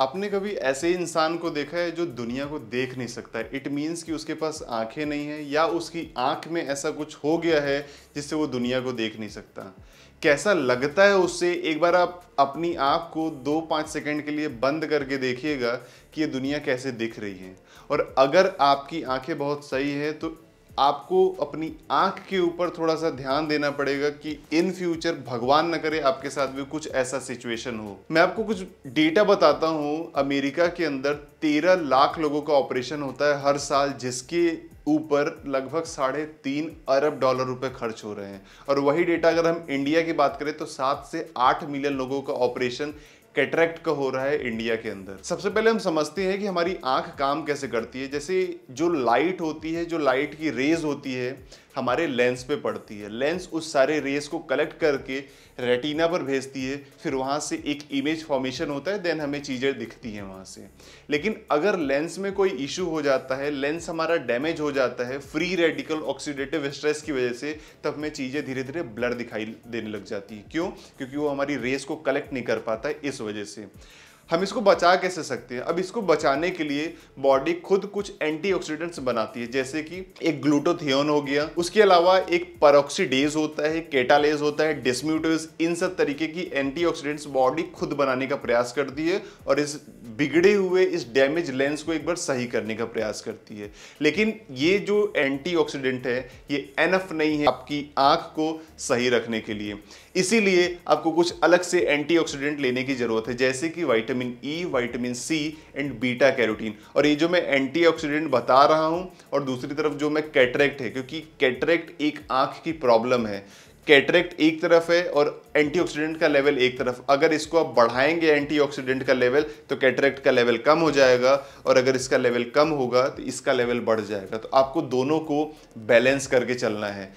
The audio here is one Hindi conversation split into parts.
आपने कभी ऐसे इंसान को देखा है जो दुनिया को देख नहीं सकता है इट मीन्स कि उसके पास आंखें नहीं है या उसकी आंख में ऐसा कुछ हो गया है जिससे वो दुनिया को देख नहीं सकता कैसा लगता है उससे एक बार आप अपनी आँख को दो पाँच सेकंड के लिए बंद करके देखिएगा कि ये दुनिया कैसे दिख रही है और अगर आपकी आंखें बहुत सही है तो आपको अपनी आंख के ऊपर थोड़ा सा ध्यान देना पड़ेगा कि इन फ्यूचर भगवान न करे आपके साथ भी कुछ ऐसा सिचुएशन हो मैं आपको कुछ डेटा बताता हूं अमेरिका के अंदर तेरह लाख लोगों का ऑपरेशन होता है हर साल जिसके ऊपर लगभग साढ़े तीन अरब डॉलर रुपए खर्च हो रहे हैं और वही डेटा अगर हम इंडिया की बात करें तो सात से आठ मिलियन लोगों का ऑपरेशन कैटरेक्ट का हो रहा है इंडिया के अंदर सबसे पहले हम समझते हैं कि हमारी आंख काम कैसे करती है जैसे जो लाइट होती है जो लाइट की रेज होती है हमारे लेंस पे पड़ती है लेंस उस सारे रेस को कलेक्ट करके रेटिना पर भेजती है फिर वहाँ से एक इमेज फॉर्मेशन होता है देन हमें चीज़ें दिखती हैं वहाँ से लेकिन अगर लेंस में कोई इशू हो जाता है लेंस हमारा डैमेज हो जाता है फ्री रेडिकल ऑक्सीडेटिव स्ट्रेस की वजह से तब हमें चीज़ें धीरे धीरे ब्लर दिखाई देने लग जाती है क्यों क्योंकि वो हमारी रेस को कलेक्ट नहीं कर पाता है इस वजह से हम इसको बचा कैसे सकते हैं अब इसको बचाने के लिए बॉडी खुद कुछ एंटीऑक्सीडेंट्स बनाती है जैसे कि एक ग्लूटोथियोन हो गया उसके अलावा एक परोक्सीडेज होता है केटालेज होता है डिस्म्यूटेज इन सब तरीके की एंटीऑक्सीडेंट्स बॉडी खुद बनाने का प्रयास करती है और इस बिगड़े हुए इस डैमेज लेंस को एक बार सही करने का प्रयास करती है लेकिन ये जो एंटी है ये एनफ नहीं है आपकी आंख को सही रखने के लिए इसीलिए आपको कुछ अलग से एंटीऑक्सीडेंट लेने की ज़रूरत है जैसे कि vitamin E vitamin C and beta carotene और ये जो मैं एंटीऑक्सीडेंट बता रहा हूँ और दूसरी तरफ जो मैं कैटरेक्ट है क्योंकि कैटरेक्ट एक आँख की प्रॉब्लम है कैटरेक्ट एक तरफ है और एंटीऑक्सीडेंट का लेवल एक तरफ अगर इसको आप बढ़ाएंगे एंटीऑक्सीडेंट का लेवल तो कैटरेक्ट का लेवल कम हो जाएगा और अगर इसका लेवल कम होगा तो इसका लेवल बढ़ जाएगा तो आपको दोनों को बैलेंस करके चलना है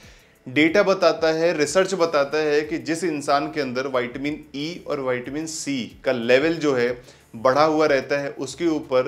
डेटा बताता है रिसर्च बताता है कि जिस इंसान के अंदर वाइटामिन ई e और वाइटामिन सी का लेवल जो है बढ़ा हुआ रहता है उसके ऊपर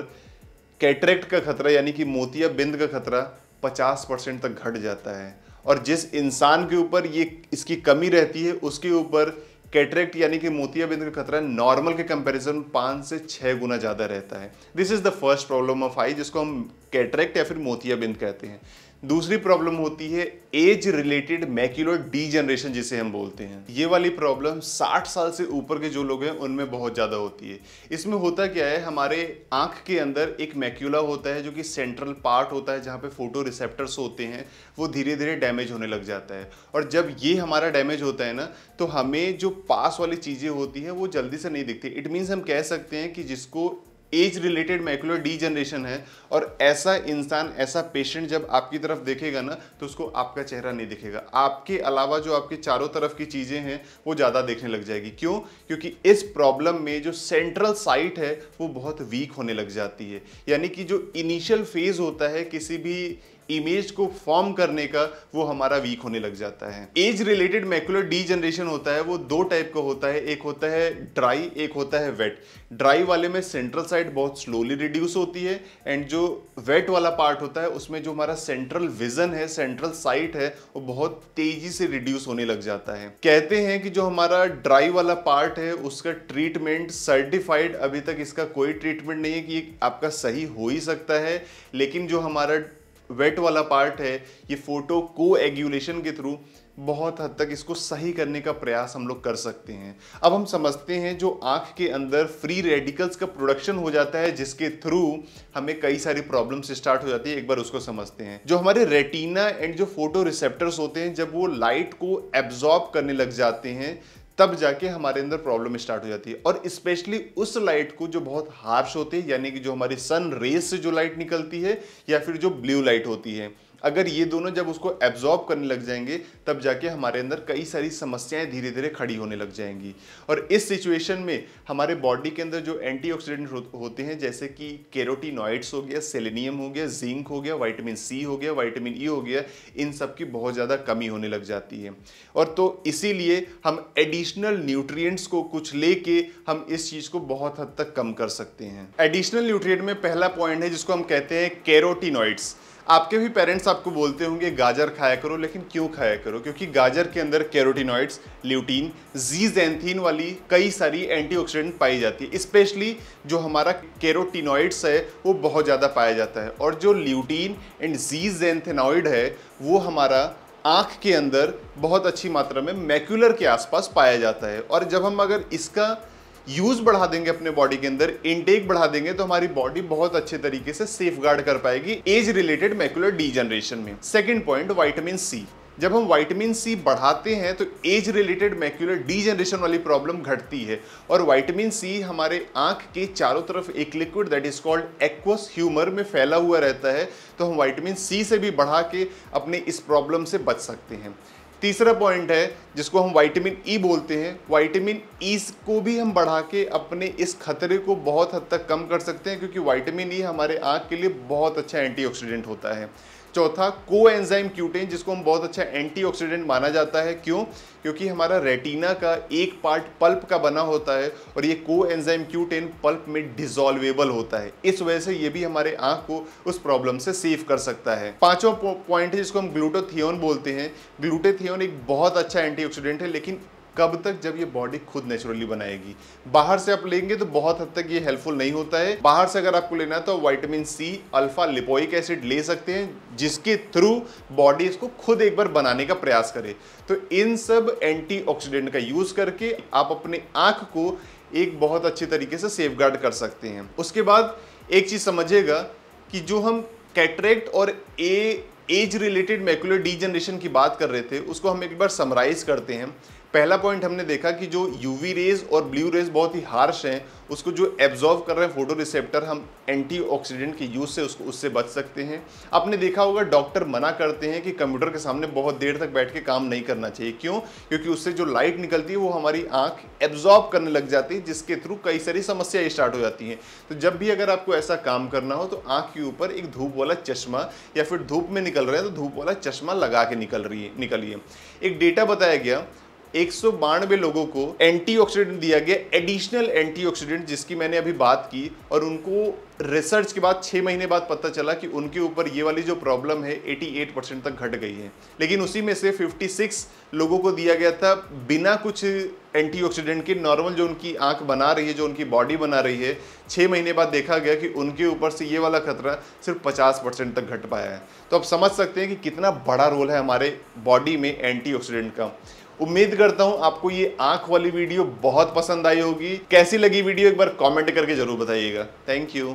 कैटरेक्ट का खतरा यानी कि मोतिया बिंद का खतरा 50 परसेंट तक घट जाता है और जिस इंसान के ऊपर ये इसकी कमी रहती है उसके ऊपर कैटरेक्ट यानी कि मोतिया बिंद का खतरा नॉर्मल के कंपैरिजन पाँच से छः गुना ज़्यादा रहता है this is the first problem of eye जिसको हम कैटरेक्ट या फिर मोतिया बिंद कहते हैं दूसरी प्रॉब्लम होती है age related macular degeneration जिसे हम बोलते हैं ये वाली प्रॉब्लम 60 साल से ऊपर के जो लोग हैं उनमें बहुत ज़्यादा होती है इसमें होता क्या है हमारे आँख के अंदर एक मैक्यूला होता है जो कि सेंट्रल पार्ट होता है जहाँ पे फोटो रिसेप्टर्स होते हैं वो धीरे धीरे डैमेज होने लग जाता है और जब ये हमारा डैमेज होता है ना तो हमें जो पास वाली चीज़ें होती हैं वो जल्दी से नहीं दिखती इट मीन्स हम कह सकते हैं कि जिसको एज रिलेटेड मैकुलर डीजनरेशन है और ऐसा इंसान ऐसा पेशेंट जब आपकी तरफ देखेगा ना तो उसको आपका चेहरा नहीं दिखेगा आपके अलावा जो आपके चारों तरफ की चीज़ें हैं वो ज़्यादा देखने लग जाएगी क्यों क्योंकि इस प्रॉब्लम में जो सेंट्रल साइट है वो बहुत वीक होने लग जाती है यानी कि जो इनिशियल फेज़ होता है किसी भी इमेज को फॉर्म करने का वो हमारा वीक होने लग जाता है age related macular degeneration होता है वो दो टाइप का होता है एक होता है ड्राई एक होता है वेट ड्राई वाले में सेंट्रल साइड बहुत स्लोली रिड्यूस होती है एंड जो वेट वाला पार्ट होता है उसमें जो हमारा सेंट्रल विजन है सेंट्रल साइट है वो बहुत तेजी से रिड्यूस होने लग जाता है कहते हैं कि जो हमारा ड्राई वाला पार्ट है उसका ट्रीटमेंट सर्टिफाइड अभी तक इसका कोई ट्रीटमेंट नहीं है कि आपका सही हो ही सकता है लेकिन जो हमारा वेट वाला पार्ट है ये फोटो को एग्यूलेशन के थ्रू बहुत हद तक इसको सही करने का प्रयास हम लोग कर सकते हैं अब हम समझते हैं जो आँख के अंदर फ्री रेडिकल्स का प्रोडक्शन हो जाता है जिसके थ्रू हमें कई सारी प्रॉब्लम्स स्टार्ट हो जाती है एक बार उसको समझते हैं जो हमारे रेटिना एंड जो फोटो रिसेप्टर्स होते हैं जब वो लाइट को एब्जॉर्ब करने लग जाते हैं तब जाके हमारे अंदर प्रॉब्लम स्टार्ट हो जाती है और स्पेशली उस लाइट को जो बहुत हार्श होती है यानी कि जो हमारी सन रेस से जो लाइट निकलती है या फिर जो ब्लू लाइट होती है अगर ये दोनों जब उसको एब्जॉर्ब करने लग जाएंगे तब जाके हमारे अंदर कई सारी समस्याएं धीरे धीरे खड़ी होने लग जाएंगी और इस सिचुएशन में हमारे बॉडी के अंदर जो एंटीऑक्सीडेंट हो, होते हैं जैसे कि केरोटीनॉइड्स हो गया सेलेनियम हो गया जिंक हो गया वाइटामिन सी हो गया वाइटामिन ई e हो गया इन सब की बहुत ज़्यादा कमी होने लग जाती है और तो इसीलिए हम एडिशनल न्यूट्रियट्स को कुछ लेके हम इस चीज़ को बहुत हद तक कम कर सकते हैं एडिशनल न्यूट्रिएंट में पहला पॉइंट है जिसको हम कहते हैं केरोटीनॉइड्स आपके भी पेरेंट्स आपको बोलते होंगे गाजर खाया करो लेकिन क्यों खाया करो क्योंकि गाजर के अंदर कैरोटिनॉइड्स ल्यूटीन जीजेंथीन वाली कई सारी एंटीऑक्सीडेंट पाई जाती है स्पेशली जो हमारा कैरोटीनॉइड्स है वो बहुत ज़्यादा पाया जाता है और जो ल्यूटीन एंड जीजेंथेनॉइड है वो हमारा आँख के अंदर बहुत अच्छी मात्रा में मैक्यूलर के आसपास पाया जाता है और जब हम अगर इसका यूज़ बढ़ा देंगे अपने बॉडी के अंदर इनटेक बढ़ा देंगे तो हमारी बॉडी बहुत अच्छे तरीके से सेफ गार्ड कर पाएगी age related macular degeneration में सेकेंड पॉइंट वाइटामिन सी जब हम वाइटामिन सी बढ़ाते हैं तो age related macular degeneration वाली प्रॉब्लम घटती है और वाइटामिन सी हमारे आंख के चारों तरफ एक liquid that is called aqueous humour में फैला हुआ रहता है तो हम वाइटामिन सी से भी बढ़ा के अपने इस प्रॉब्लम से बच सकते हैं तीसरा पॉइंट है जिसको हम वाइटामिन ई e बोलते हैं वाइटामिन ई e को भी हम बढ़ा के अपने इस खतरे को बहुत हद तक कम कर सकते हैं क्योंकि वाइटामिन ई e हमारे आँख के लिए बहुत अच्छा एंटीऑक्सीडेंट होता है चौथा को एंजाइम क्यूटेन जिसको हम बहुत अच्छा एंटीऑक्सीडेंट माना जाता है क्यों क्योंकि हमारा रेटिना का एक पार्ट पल्प का बना होता है और ये को एंजाइम क्यूटेन पल्प में डिजोल्वेबल होता है इस वजह से ये भी हमारे आंख को उस प्रॉब्लम से सेव कर सकता है पांचवा पॉइंट है जिसको हम ग्लूटोथियोन बोलते हैं ग्लूटेथियोन एक बहुत अच्छा एंटीऑक्सीडेंट है लेकिन कब तक जब ये बॉडी खुद नेचुरली बनाएगी बाहर से आप लेंगे तो बहुत हद तक ये हेल्पफुल नहीं होता है बाहर से अगर आपको लेना है तो vitamin C alpha lipoic acid ले सकते हैं जिसके थ्रू बॉडी इसको खुद एक बार बनाने का प्रयास करे तो इन सब एंटीऑक्सीडेंट का यूज करके आप अपने आंख को एक बहुत अच्छे तरीके से सेफ कर सकते हैं उसके बाद एक चीज़ समझिएगा कि जो हम कैटरेक्ट और ए age related macular degeneration की बात कर रहे थे उसको हम एक बार समराइज करते हैं पहला पॉइंट हमने देखा कि जो यूवी रेज और ब्लू रेज बहुत ही हार्श हैं उसको जो एब्जॉर्व कर रहे हैं फोटो रिसेप्टर हम एंटीऑक्सीडेंट के यूज़ से उसको उससे बच सकते हैं आपने देखा होगा डॉक्टर मना करते हैं कि कंप्यूटर के सामने बहुत देर तक बैठ के काम नहीं करना चाहिए क्यों क्योंकि उससे जो लाइट निकलती है वो हमारी आँख एब्जॉर्ब करने लग जाती है जिसके थ्रू कई सारी समस्याएँ स्टार्ट हो जाती हैं तो जब भी अगर आपको ऐसा काम करना हो तो आँख के ऊपर एक धूप वाला चश्मा या फिर धूप में निकल रहे हैं तो धूप वाला चश्मा लगा के निकल रही है निकलिए एक डेटा बताया गया एक लोगों को एंटीऑक्सीडेंट दिया गया एडिशनल एंटीऑक्सीडेंट जिसकी मैंने अभी बात की और उनको रिसर्च के बाद छः महीने बाद पता चला कि उनके ऊपर ये वाली जो प्रॉब्लम है 88 परसेंट तक घट गई है लेकिन उसी में से 56 लोगों को दिया गया था बिना कुछ एंटीऑक्सीडेंट के नॉर्मल जो उनकी आंख बना रही है जो उनकी बॉडी बना रही है छः महीने बाद देखा गया कि उनके ऊपर से ये वाला खतरा सिर्फ पचास परसेंट तक घट पाया है तो आप समझ सकते हैं कि कितना बड़ा रोल है हमारे बॉडी में एंटी का उम्मीद करता हूं आपको ये आंख वाली वीडियो बहुत पसंद आई होगी कैसी लगी वीडियो एक बार कॉमेंट करके जरूर बताइएगा थैंक यू